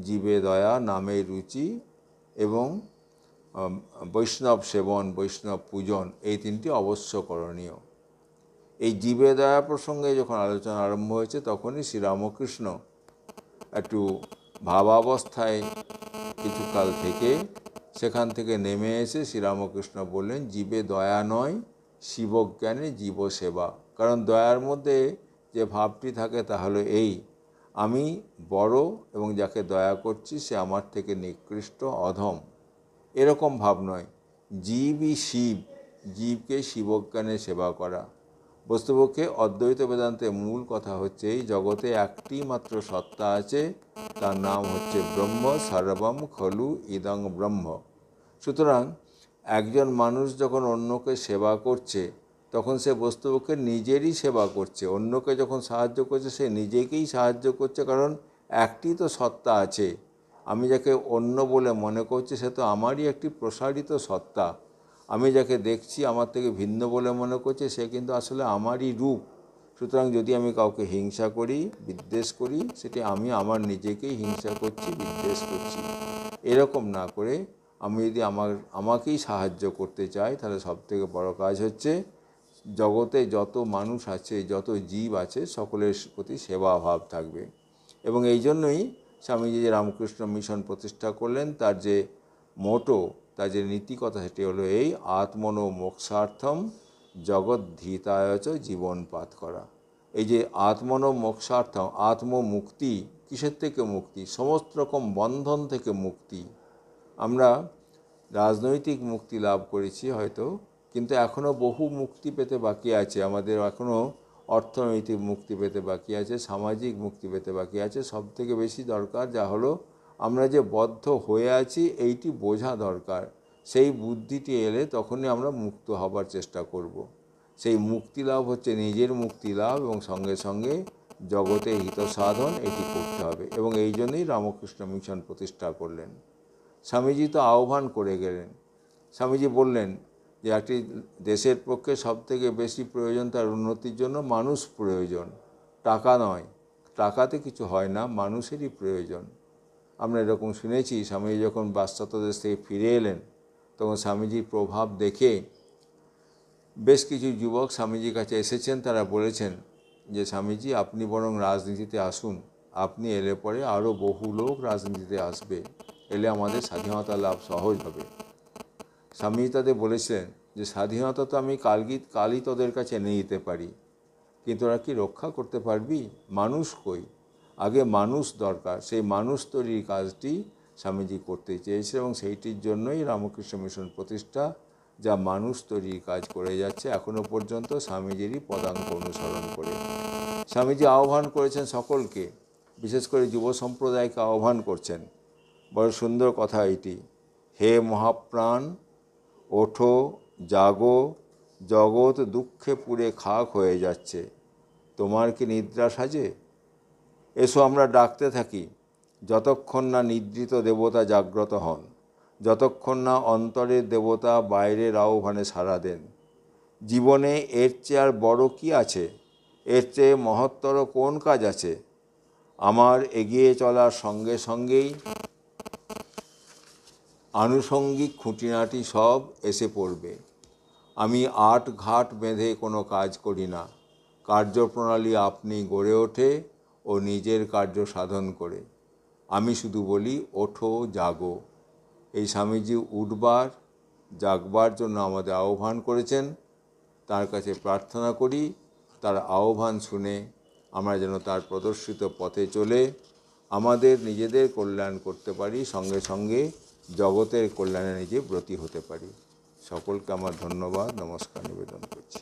জীবে দয়া নামে রুচি এবং বৈষ্ণব সেবন বৈষ্ণব পূজন এই তিনটি অবশ্য করণীয় এই জীবে দয়া প্রসঙ্গে যখন আলোচনা আরম্ভ হয়েছে তখনই শ্রীরামকৃষ্ণ একটু ভাবাবস্থায় কিছুকাল থেকে সেখান থেকে নেমে এসে শ্রীরামকৃষ্ণ বললেন জীবে দয়া নয় শিবজ্ঞানে জীবসেবা কারণ দয়ার মধ্যে যে ভাবটি থাকে তাহলে এই আমি বড় এবং যাকে দয়া করছি সে আমার থেকে নিকৃষ্ট অধম এরকম ভাব নয় জীবই শিব জীবকে শিবজ্ঞানে সেবা করা বস্তুপক্ষে অদ্বৈত বেদান্তের মূল কথা হচ্ছে এই জগতে একটি মাত্র সত্তা আছে তার নাম হচ্ছে ব্রহ্ম সর্বম খলু ইদং ব্রহ্ম সুতরাং একজন মানুষ যখন অন্যকে সেবা করছে তখন সে বস্তুকে নিজেরই সেবা করছে অন্যকে যখন সাহায্য করছে সে নিজেকেই সাহায্য করছে কারণ একটি তো সত্তা আছে আমি যাকে অন্য বলে মনে করছি সে তো আমারই একটি প্রসারিত সত্তা আমি যাকে দেখছি আমার থেকে ভিন্ন বলে মনে করছে সে কিন্তু আসলে আমারই রূপ সুতরাং যদি আমি কাউকে হিংসা করি বিদ্বেষ করি সেটি আমি আমার নিজেকেই হিংসা করছি বিদ্বেষ করছি এরকম না করে আমি যদি আমার আমাকেই সাহায্য করতে চাই তাহলে সবথেকে বড় কাজ হচ্ছে জগতে যত মানুষ আছে যত জীব আছে সকলের প্রতি সেবা ভাব থাকবে এবং এই জন্যই স্বামীজি যে রামকৃষ্ণ মিশন প্রতিষ্ঠা করলেন তার যে মোটো তার যে নীতিকথা সেটি হলো এই আত্মনো মোক্ষার্থম জগৎ জীবন পাত করা এই যে আত্মনো মোক্ষার্থম আত্মমুক্তি কিসের থেকে মুক্তি সমস্ত রকম বন্ধন থেকে মুক্তি আমরা রাজনৈতিক মুক্তি লাভ করেছি হয়তো কিন্তু এখনও বহু মুক্তি পেতে বাকি আছে আমাদের এখনও অর্থনৈতিক মুক্তি পেতে বাকি আছে সামাজিক মুক্তি পেতে বাকি আছে সব থেকে বেশি দরকার যা হলো আমরা যে বদ্ধ হয়ে আছি এইটি বোঝা দরকার সেই বুদ্ধিটি এলে তখনই আমরা মুক্ত হবার চেষ্টা করব। সেই মুক্তি লাভ হচ্ছে নিজের মুক্তি লাভ এবং সঙ্গে সঙ্গে জগতে হিত সাধন এটি করতে হবে এবং এই জন্যই রামকৃষ্ণ মিশন প্রতিষ্ঠা করলেন স্বামীজি তো আহ্বান করে গেলেন স্বামীজি বললেন যে একটি দেশের পক্ষে সবথেকে বেশি প্রয়োজন তার উন্নতির জন্য মানুষ প্রয়োজন টাকা নয় টাকাতে কিছু হয় না মানুষেরই প্রয়োজন আমরা এরকম শুনেছি স্বামীজি যখন বাস্তত দেশ থেকে ফিরে এলেন তখন স্বামীজির প্রভাব দেখে বেশ কিছু যুবক স্বামীজির কাছে এসেছেন তারা বলেছেন যে স্বামীজি আপনি বরং রাজনীতিতে আসুন আপনি এলে পরে আরও বহু লোক রাজনীতিতে আসবে এলে আমাদের স্বাধীনতা লাভ সহজ হবে স্বামী তাদের বলেছিলেন যে স্বাধীনতা তো আমি কালগি কালই তোদের কাছে এনে দিতে পারি কিন্তু ওরা কি রক্ষা করতে পারবি মানুষ কই আগে মানুষ দরকার সেই মানুষ তৈরির কাজটি স্বামীজি করতে চেয়েছে এবং সেইটির জন্যই রামকৃষ্ণ মিশন প্রতিষ্ঠা যা মানুষ তৈরির কাজ করে যাচ্ছে এখনও পর্যন্ত স্বামীজিরই পদাঙ্ক অনুসরণ করে স্বামীজি আহ্বান করেছেন সকলকে বিশেষ করে যুব সম্প্রদায়কে আহ্বান করছেন বড় সুন্দর কথা এটি হে মহাপ্রাণ ওঠো জাগো জগৎ দুঃখে পুড়ে খাক হয়ে যাচ্ছে তোমার কি নিদ্রা সাজে এসো আমরা ডাকতে থাকি যতক্ষণ না নিদ্রিত দেবতা জাগ্রত হন যতক্ষণ না অন্তরের দেবতা বাইরের আহ্বানে সারা দেন জীবনে এর চেয়ে আর বড় কী আছে এর চেয়ে মহত্তর কোন কাজ আছে আমার এগিয়ে চলার সঙ্গে সঙ্গেই আনুষঙ্গিক খুঁটিনাটি সব এসে পড়বে আমি আট ঘাট বেঁধে কোনো কাজ করি না কার্যপ্রণালী আপনি গড়ে ওঠে ও নিজের কার্য সাধন করে আমি শুধু বলি ওঠো জাগো এই স্বামীজি উঠবার জাগবার জন্য আমাদের আহ্বান করেছেন তার কাছে প্রার্থনা করি তার আহ্বান শুনে আমরা যেন তার প্রদর্শিত পথে চলে আমাদের নিজেদের কল্যাণ করতে পারি সঙ্গে সঙ্গে জগতের কল্যাণে নিজে ব্রতী হতে পারি সকলকে আমার ধন্যবাদ নমস্কার নিবেদন করছি